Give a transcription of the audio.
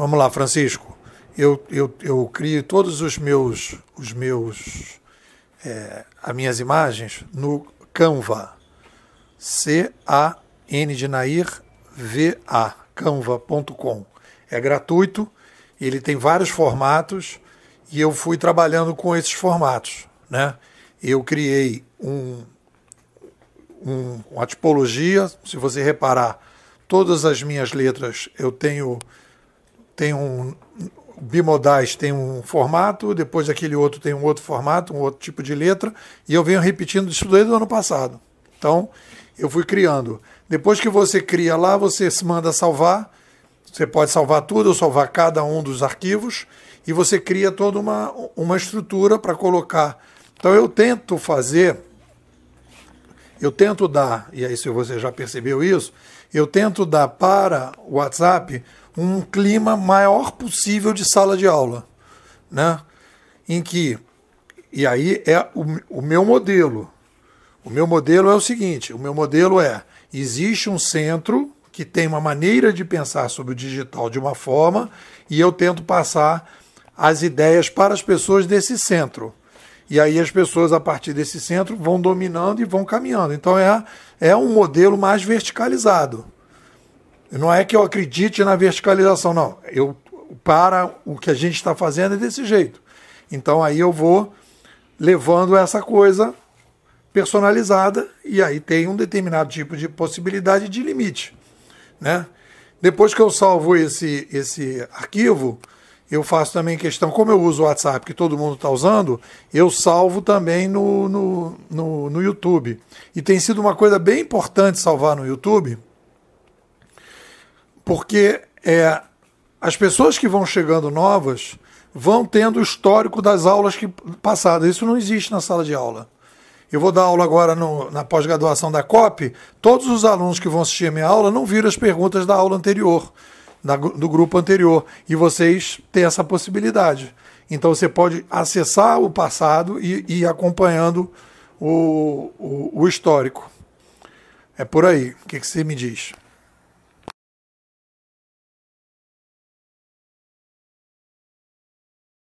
Vamos lá, Francisco. Eu, eu, eu crio todos os meus, os meus, é, as minhas imagens no Canva. C-A-N de Nair V-A, canva.com. É gratuito, ele tem vários formatos e eu fui trabalhando com esses formatos. Né? Eu criei um, um, uma tipologia, se você reparar, todas as minhas letras eu tenho tem um bimodais tem um formato, depois aquele outro tem um outro formato, um outro tipo de letra, e eu venho repetindo isso desde o ano passado. Então, eu fui criando. Depois que você cria lá, você se manda salvar. Você pode salvar tudo ou salvar cada um dos arquivos e você cria toda uma, uma estrutura para colocar. Então eu tento fazer, eu tento dar, e aí se você já percebeu isso, eu tento dar para o WhatsApp um clima maior possível de sala de aula, né? Em que e aí é o, o meu modelo. O meu modelo é o seguinte: o meu modelo é existe um centro que tem uma maneira de pensar sobre o digital de uma forma e eu tento passar as ideias para as pessoas desse centro. E aí as pessoas, a partir desse centro, vão dominando e vão caminhando. Então é, é um modelo mais verticalizado. Não é que eu acredite na verticalização, não. Eu para o que a gente está fazendo é desse jeito. Então aí eu vou levando essa coisa personalizada e aí tem um determinado tipo de possibilidade de limite, né? Depois que eu salvo esse esse arquivo, eu faço também questão, como eu uso o WhatsApp que todo mundo está usando, eu salvo também no, no, no, no YouTube. E tem sido uma coisa bem importante salvar no YouTube, porque é, as pessoas que vão chegando novas vão tendo o histórico das aulas que passadas. Isso não existe na sala de aula. Eu vou dar aula agora no, na pós-graduação da COP. Todos os alunos que vão assistir a minha aula não viram as perguntas da aula anterior, da, do grupo anterior. E vocês têm essa possibilidade. Então você pode acessar o passado e, ir acompanhando o, o, o, histórico. É por aí. O que, que você me diz?